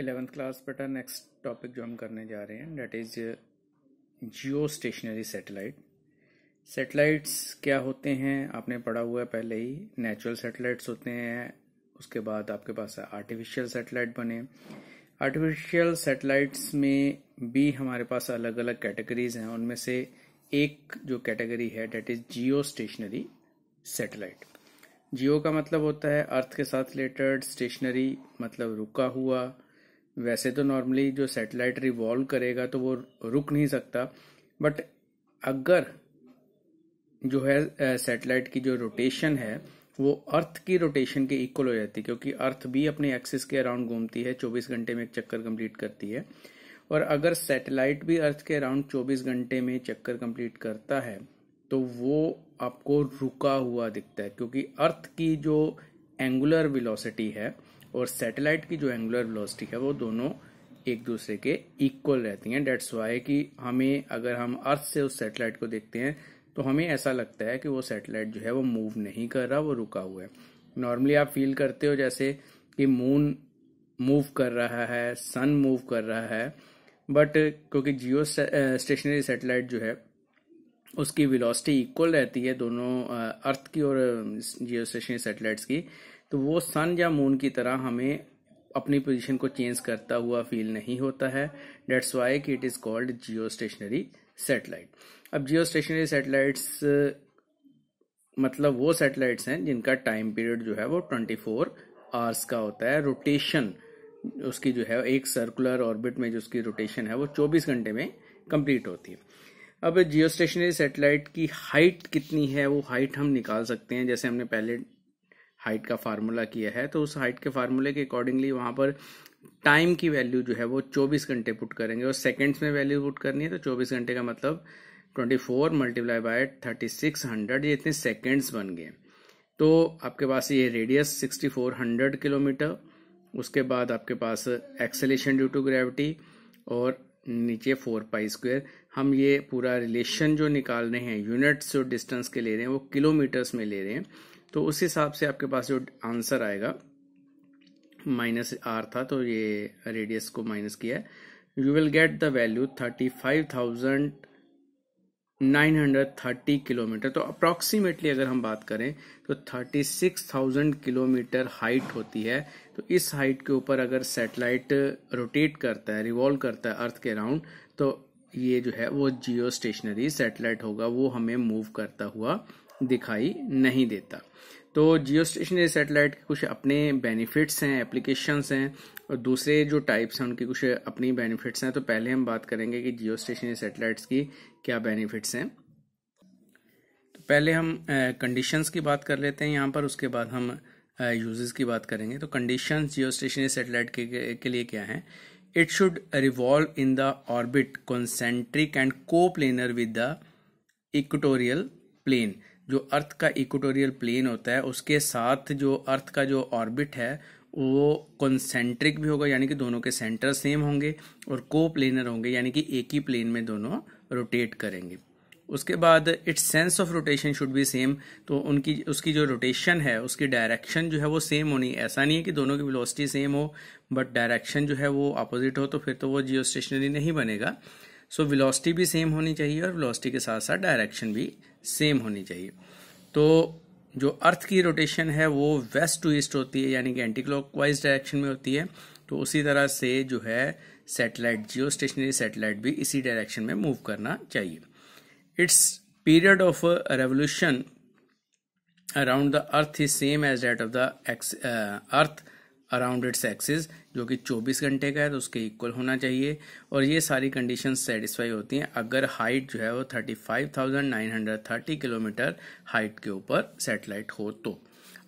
eleventh class बेटा next topic जो हम करने जा रहे हैं that is geostationary satellite satellites क्या होते हैं आपने पढ़ा हुआ है पहले ही नेचुरल सेटेलाइट्स होते हैं उसके बाद आपके पास आर्टिफिशियल सेटेलाइट बने आर्टिफिशियल सेटेलाइट्स में भी हमारे पास अलग अलग कैटेगरीज हैं उनमें से एक जो कैटेगरी है that is geostationary satellite geo का मतलब होता है अर्थ के साथ रिलेटेड स्टेशनरी मतलब रुका हुआ वैसे तो नॉर्मली जो सैटेलाइट रिवॉल्व करेगा तो वो रुक नहीं सकता बट अगर जो है सैटेलाइट की जो रोटेशन है वो अर्थ की रोटेशन के इक्वल हो जाती है क्योंकि अर्थ भी अपने एक्सिस के अराउंड घूमती है 24 घंटे में एक चक्कर कंप्लीट करती है और अगर सैटेलाइट भी अर्थ के अराउंड 24 घंटे में चक्कर कंप्लीट करता है तो वो आपको रुका हुआ दिखता है क्योंकि अर्थ की जो एंगुलर विलोसिटी है और सैटेलाइट की जो एंगुलर वेलोसिटी है वो दोनों एक दूसरे के इक्वल रहती हैं डेट्स वाई कि हमें अगर हम अर्थ से उस सैटेलाइट को देखते हैं तो हमें ऐसा लगता है कि वो सैटेलाइट जो है वो मूव नहीं कर रहा वो रुका हुआ है नॉर्मली आप फील करते हो जैसे कि मून मूव कर रहा है सन मूव कर रहा है बट क्योंकि जियो स्टेशनरी सैटेलाइट जो है उसकी वेलोसिटी इक्वल रहती है दोनों अर्थ की और जियो स्टेशनरी सैटेलाइट्स की तो वो सन या मून की तरह हमें अपनी पोजीशन को चेंज करता हुआ फील नहीं होता है डेट्स वाई कि it is called geostationary satellite अब जियो स्टेशनरी सेटेलाइट्स मतलब वो सेटेलाइट्स हैं जिनका टाइम पीरियड जो है वो ट्वेंटी फोर आवर्स का होता है रोटेशन उसकी जो है एक सर्कुलर ऑर्बिट में जो उसकी रोटेशन है वो 24 घंटे में कंप्लीट होती है अब जियो स्टेशनरी सेटेलाइट की हाइट कितनी है वो हाइट हम निकाल सकते हैं जैसे हमने पहले हाइट का फार्मूला किया है तो उस हाइट के फार्मूले के अकॉर्डिंगली वहाँ पर टाइम की वैल्यू जो है वो 24 घंटे पुट करेंगे और सेकेंड्स में वैल्यू पुट करनी है तो 24 घंटे का मतलब 24 four multiply by thirty six hundred ये इतने सेकेंड्स बन गए तो आपके पास ये रेडियस 6400 किलोमीटर उसके बाद आपके पास एक्सेलेशन ड्यू टू ग्रेविटी और नीचे फोर पाई स्क्वेयर हम ये पूरा रिलेशन जो निकाल रहे हैं यूनिट्स जो डिस्टेंस के ले रहे हैं वो किलोमीटर्स में ले रहे हैं तो उस हिसाब से आपके पास जो आंसर आएगा माइनस आर था तो ये रेडियस को माइनस किया है you will get the value thirty five thousand nine hundred thirty kilometre तो अप्रॉक्सीमेटली अगर हम बात करें तो thirty six thousand kilometre height होती है तो इस हाइट के ऊपर अगर सेटेलाइट रोटेट करता है रिवॉल्व करता है अर्थ के अराउंड तो ये जो है वो जियो स्टेशनरी सेटेलाइट होगा वो हमें मूव करता हुआ दिखाई नहीं देता तो जियो स्टेशनरी सेटेलाइट के कुछ अपने बेनिफिट्स हैं एप्लीकेशंस हैं और दूसरे जो टाइप्स हैं उनके कुछ अपनी बेनिफिट्स हैं तो पहले हम बात करेंगे कि जियो स्टेशनरी सेटेलाइट्स की क्या बेनिफिट्स हैं तो पहले हम कंडीशंस की बात कर लेते हैं यहाँ पर उसके बाद हम यूजेस की बात करेंगे तो कंडीशन जियो स्टेशनरी सेटेलाइट के, के लिए क्या है it should revolve in the orbit concentric and coplanar with the equatorial plane जो अर्थ का इक्वेटोरियल प्लेन होता है उसके साथ जो अर्थ का जो ऑर्बिट है वो कॉन्सेंट्रिक भी होगा यानी कि दोनों के सेंटर सेम होंगे और को प्लेनर होंगे यानी कि एक ही प्लेन में दोनों रोटेट करेंगे उसके बाद its sense of rotation should be same तो उनकी उसकी जो रोटेशन है उसकी डायरेक्शन जो है वो सेम होनी ऐसा नहीं है कि दोनों की वेलोसिटी सेम हो बट डायरेक्शन जो है वो अपोजिट हो तो फिर तो वो जियो स्टेशनरी नहीं बनेगा सो वेलोसिटी भी सेम होनी चाहिए और वेलोसिटी के साथ साथ डायरेक्शन भी सेम होनी चाहिए तो जो अर्थ की रोटेशन है वो वेस्ट टू ईस्ट होती है यानी कि एंटी क्लॉकवाइज डायरेक्शन में होती है तो उसी तरह से जो है सैटेलाइट जियो स्टेशनरी सेटेलाइट भी इसी डायरेक्शन में मूव करना चाहिए its period of revolution around the earth is same as that of the earth around its axis जो कि 24 घंटे का है तो उसके इक्वल होना चाहिए और ये सारी कंडीशन सेटिस्फाई होती हैं अगर हाइट जो है वो 35,930 किलोमीटर हाइट के ऊपर सेटेलाइट हो तो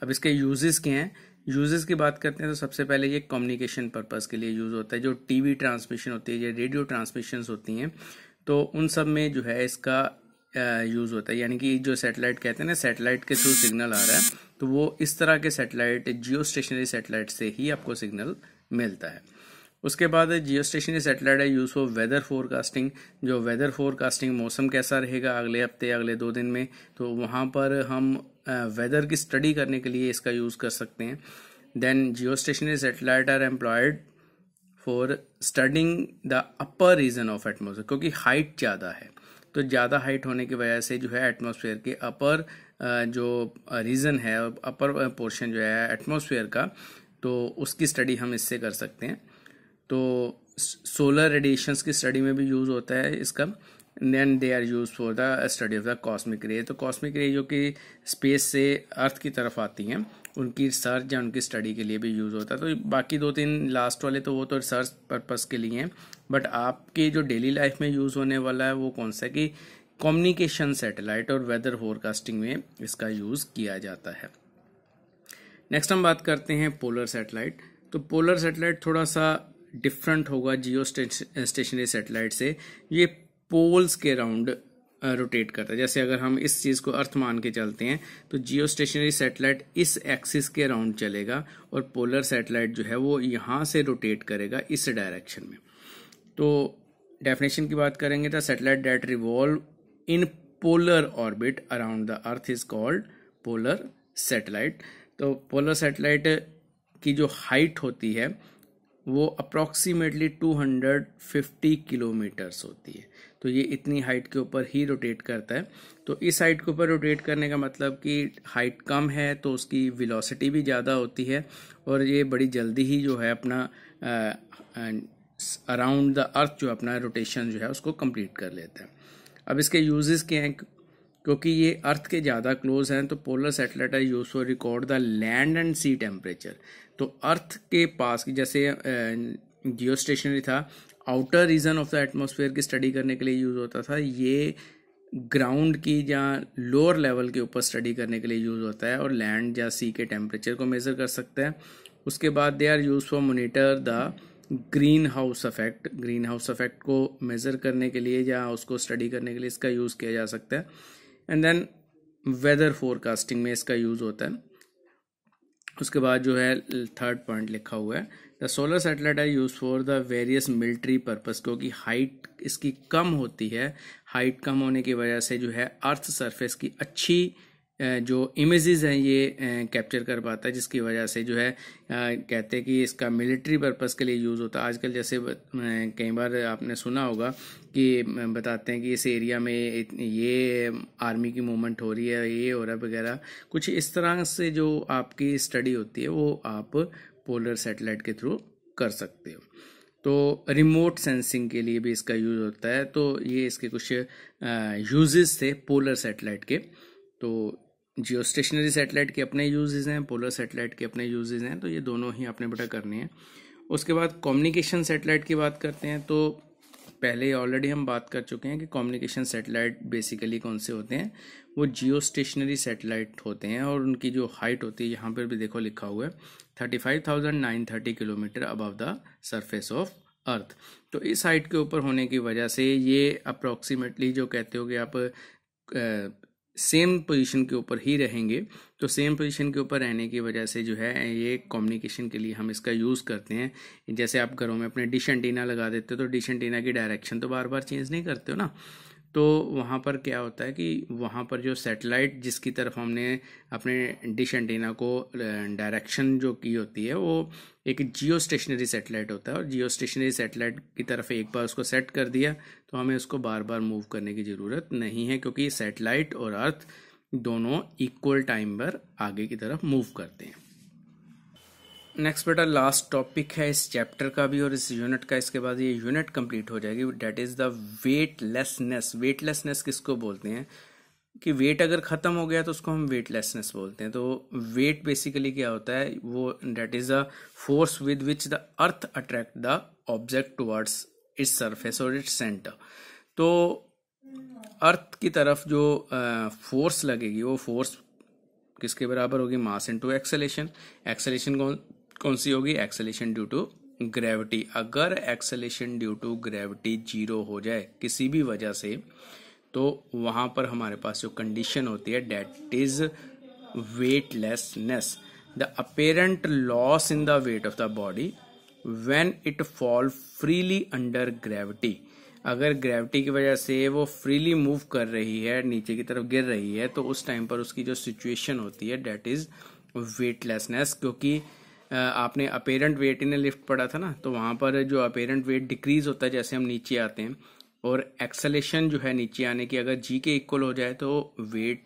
अब इसके यूजेस के हैं यूजेस की बात करते हैं तो सबसे पहले ये कम्युनिकेशन पर्पज़ के लिए यूज़ होता है जो टीवी ट्रांसमिशन होती है या रेडियो ट्रांसमिशन होती हैं तो उन सब में जो है इसका यूज होता है यानी कि जो सैटेलाइट कहते हैं ना सैटेलाइट के थ्रू सिग्नल आ रहा है तो वो इस तरह के सैटेलाइट जियो स्टेशनरी सेटेलाइट से ही आपको सिग्नल मिलता है उसके बाद जियो स्टेशनरी सेटेलाइट है यूज़ फॉर वेदर फोरकास्टिंग जो वेदर फोरकास्टिंग मौसम कैसा रहेगा अगले हफ्ते अगले दो दिन में तो वहाँ पर हम वेदर की स्टडी करने के लिए इसका यूज़ कर सकते हैं then geostationary satellite are employed for studying the upper region of atmosphere क्योंकि हाइट ज़्यादा है तो ज़्यादा हाइट होने की वजह से जो है एटमॉस्फेयर के अपर जो रीजन है अपर पोर्शन जो है एटमॉस्फेयर का तो उसकी स्टडी हम इससे कर सकते हैं तो सोलर रेडिएशंस की स्टडी में भी यूज़ होता है इसका then they are use for the study of the cosmic ray तो कॉस्मिक रे जो कि स्पेस से अर्थ की तरफ आती हैं उनकी रिसर्च या उनकी स्टडी के लिए भी यूज़ होता है तो बाकी दो तीन लास्ट वाले तो वो तो रिसर्च पर्पज़ के लिए हैं बट आपके जो डेली लाइफ में यूज़ होने वाला है वो कौन सा कि कम्युनिकेशन सैटेलाइट और वेदर फोरकास्टिंग में इसका यूज़ किया जाता है नेक्स्ट हम बात करते हैं पोलर सेटेलाइट तो पोलर सेटेलाइट थोड़ा सा डिफरेंट होगा जियो स्टेशनरी सेटेलाइट से ये पोल्स के राउंड रोटेट करता है जैसे अगर हम इस चीज़ को अर्थ मान के चलते हैं तो जियो स्टेशनरी सेटेलाइट इस एक्सिस के अराउंड चलेगा और पोलर सेटेलाइट जो है वो यहाँ से रोटेट करेगा इस डायरेक्शन में तो डेफिनेशन की बात करेंगे तो satellite that revolve in polar orbit around the earth is called polar satellite तो पोलर सेटेलाइट की जो हाइट होती है वो अप्रॉक्सीमेटली 250 किलोमीटर्स होती है तो ये इतनी हाइट के ऊपर ही रोटेट करता है तो इस हाइट के ऊपर रोटेट करने का मतलब कि हाइट कम है तो उसकी वेलोसिटी भी ज़्यादा होती है और ये बड़ी जल्दी ही जो है अपना अराउंड द अर्थ जो अपना रोटेशन जो है उसको कंप्लीट कर लेता है अब इसके यूजेस क्या हैं क्योंकि ये अर्थ के ज़्यादा क्लोज हैं तो polar satellite are use for record the land and sea temperature तो अर्थ के पास जैसे जियो स्टेशनरी था outer region of the atmosphere की स्टडी करने के लिए यूज़ होता था ये ग्राउंड की या लोअर लेवल के ऊपर स्टडी करने के लिए यूज़ होता है और लैंड या सी के टेम्परेचर को मेज़र कर सकते हैं उसके बाद they are use for monitor the greenhouse effect greenhouse effect को मेज़र करने के लिए या उसको स्टडी करने के लिए इसका यूज़ किया जा सकता है एंड देन वेदर फोरकास्टिंग में इसका यूज़ होता है उसके बाद जो है थर्ड पॉइंट लिखा हुआ है the solar satellite are use for the various military purpose क्योंकि हाइट इसकी कम होती है हाइट कम होने की वजह से जो है अर्थ सरफेस की अच्छी जो इमेजेस हैं ये कैप्चर कर पाता है जिसकी वजह से जो है कहते हैं कि इसका मिलिट्री पर्पस के लिए यूज़ होता है आजकल जैसे कई बार आपने सुना होगा कि बताते हैं कि इस एरिया में ये आर्मी की मूवमेंट हो रही है ये हो रहा है वगैरह कुछ इस तरह से जो आपकी स्टडी होती है वो आप पोलर सेटेलाइट के थ्रू कर सकते हो तो रिमोट सेंसिंग के लिए भी इसका यूज़ होता है तो ये इसके कुछ यूजेस थे पोलर सेटेलाइट के तो जियो स्टेशनरी सेटेलाइट के अपने यूजेज़ हैं पोलर सेटेलाइट के अपने यूजेज़ हैं तो ये दोनों ही आपने बेटा करने हैं उसके बाद कम्युनिकेशन सेटेलाइट की बात करते हैं तो पहले ऑलरेडी हम बात कर चुके हैं कि कम्युनिकेशन सेटेलाइट बेसिकली कौन से होते हैं वो जियो स्टेशनरी सेटेलाइट होते हैं और उनकी जो हाइट होती है यहाँ पर भी देखो लिखा हुआ है thirty five thousand nine thirty kilometre above the surface of earth तो इस हाइट के ऊपर होने की वजह से ये अप्रॉक्सीमेटली जो कहते हो कि आप सेम पोजीशन के ऊपर ही रहेंगे तो सेम पोजीशन के ऊपर रहने की वजह से जो है ये कम्युनिकेशन के लिए हम इसका यूज़ करते हैं जैसे आप घरों में अपने डिश एंटीना लगा देते हो तो डिश एंटीना की डायरेक्शन तो बार बार चेंज नहीं करते हो ना तो वहाँ पर क्या होता है कि वहाँ पर जो सैटेलाइट जिसकी तरफ हमने अपने डिश एंटीना को डायरेक्शन जो की होती है वो एक जियो स्टेशनरी सेटेलाइट होता है और जियो स्टेशनरी सेटेलाइट की तरफ एक बार उसको सेट कर दिया तो हमें उसको बार बार मूव करने की ज़रूरत नहीं है क्योंकि सैटेलाइट और अर्थ दोनों इक्वल टाइम पर आगे की तरफ मूव करते हैं नेक्स्ट बेटा लास्ट टॉपिक है इस चैप्टर का भी और इस यूनिट का इसके बाद ये यूनिट कंप्लीट हो जाएगी that is the weightlessness weightlessness किसको बोलते हैं कि वेट अगर ख़त्म हो गया तो उसको हम वेटलेसनेस बोलते हैं तो वेट बेसिकली क्या होता है वो that is the force with which the earth attract the object towards its surface और इट्स सेंटर तो अर्थ की तरफ जो फोर्स लगेगी वो फोर्स किसके बराबर होगी मास इनटू एक्सेलेशन एक्सेलेशन कौन कौन सी होगी एक्सेलेशन ड्यू टू ग्रेविटी अगर acceleration due to gravity zero हो जाए किसी भी वजह से तो वहाँ पर हमारे पास जो कंडीशन होती है that is weightlessness the apparent loss in the weight of the body when it fall freely under gravity अगर ग्रेविटी की वजह से वो फ्रीली मूव कर रही है नीचे की तरफ गिर रही है तो उस टाइम पर उसकी जो सिचुएशन होती है डेट इज वेटलेसनेस क्योंकि आपने अपेरेंट वेट इन लिफ्ट पढ़ा था ना तो वहां पर जो अपेरेंट वेट डिक्रीज होता है जैसे हम नीचे आते हैं और एक्सलेशन जो है नीचे आने की अगर जी के इक्वल हो जाए तो वेट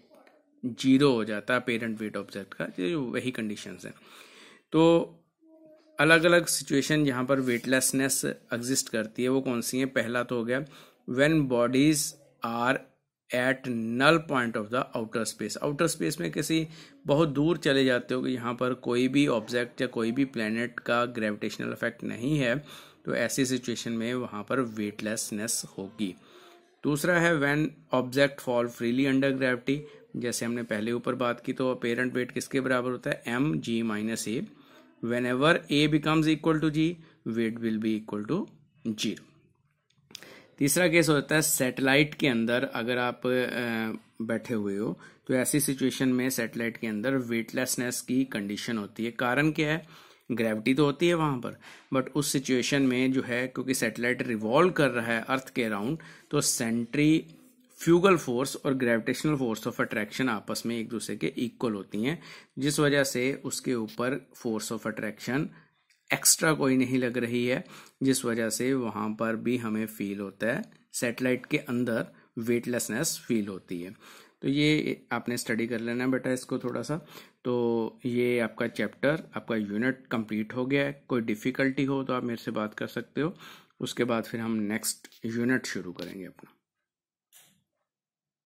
जीरो हो जाता है अपेरेंट वेट ऑब्जेक्ट का जो वही कंडीशंस है तो अलग अलग सिचुएशन जहां पर वेटलेसनेस एग्जिस्ट करती है वो कौन सी है पहला तो हो गया when bodies are at null point of the outer space outer space में किसी बहुत दूर चले जाते हो कि यहाँ पर कोई भी ऑब्जेक्ट या कोई भी प्लैनेट का ग्रेविटेशनल इफेक्ट नहीं है तो ऐसी सिचुएशन में वहाँ पर वेटलेसनेस होगी दूसरा है when object fall freely under gravity जैसे हमने पहले ऊपर बात की तो पेरेंट वेट किसके बराबर होता है M G minus A whenever A becomes equal to G weight will be equal to zero तीसरा केस होता है सैटेलाइट के अंदर अगर आप बैठे हुए हो तो ऐसी सिचुएशन में सैटेलाइट के अंदर वेटलेसनेस की कंडीशन होती है कारण क्या है ग्रेविटी तो होती है वहां पर बट उस सिचुएशन में जो है क्योंकि सैटेलाइट रिवॉल्व कर रहा है अर्थ के अराउंड तो सेंट्री फ्यूगल फोर्स और ग्रेविटेशनल फोर्स ऑफ अट्रैक्शन आपस में एक दूसरे के इक्वल होती हैं जिस वजह से उसके ऊपर फोर्स ऑफ अट्रैक्शन एक्स्ट्रा कोई नहीं लग रही है जिस वजह से वहाँ पर भी हमें फील होता है सेटेलाइट के अंदर वेटलेसनेस फील होती है तो ये आपने स्टडी कर लेना है बेटा इसको थोड़ा सा तो ये आपका चैप्टर आपका यूनिट कंप्लीट हो गया है कोई डिफ़िकल्टी हो तो आप मेरे से बात कर सकते हो उसके बाद फिर हम नेक्स्ट यूनिट शुरू करेंगे अपना